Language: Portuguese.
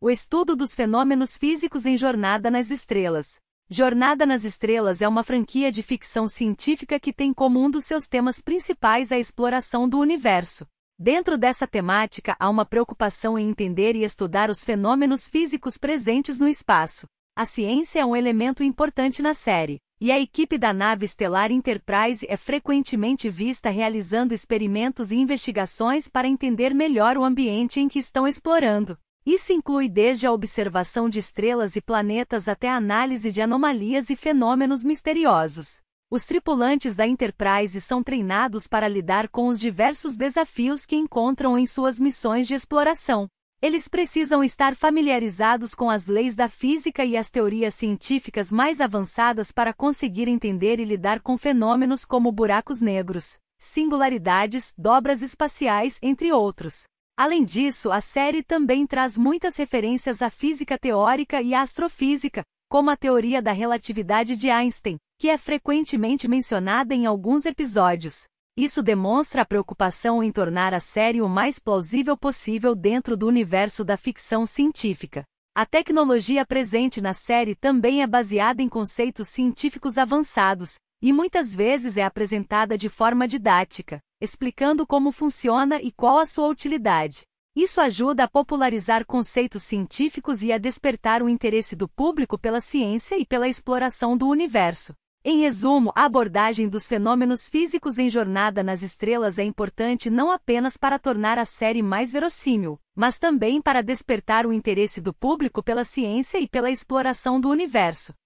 O estudo dos fenômenos físicos em Jornada nas Estrelas. Jornada nas Estrelas é uma franquia de ficção científica que tem como um dos seus temas principais a exploração do universo. Dentro dessa temática há uma preocupação em entender e estudar os fenômenos físicos presentes no espaço. A ciência é um elemento importante na série, e a equipe da nave estelar Enterprise é frequentemente vista realizando experimentos e investigações para entender melhor o ambiente em que estão explorando. Isso inclui desde a observação de estrelas e planetas até a análise de anomalias e fenômenos misteriosos. Os tripulantes da Enterprise são treinados para lidar com os diversos desafios que encontram em suas missões de exploração. Eles precisam estar familiarizados com as leis da física e as teorias científicas mais avançadas para conseguir entender e lidar com fenômenos como buracos negros, singularidades, dobras espaciais, entre outros. Além disso, a série também traz muitas referências à física teórica e à astrofísica, como a teoria da relatividade de Einstein, que é frequentemente mencionada em alguns episódios. Isso demonstra a preocupação em tornar a série o mais plausível possível dentro do universo da ficção científica. A tecnologia presente na série também é baseada em conceitos científicos avançados, e muitas vezes é apresentada de forma didática explicando como funciona e qual a sua utilidade. Isso ajuda a popularizar conceitos científicos e a despertar o interesse do público pela ciência e pela exploração do universo. Em resumo, a abordagem dos fenômenos físicos em Jornada nas Estrelas é importante não apenas para tornar a série mais verossímil, mas também para despertar o interesse do público pela ciência e pela exploração do universo.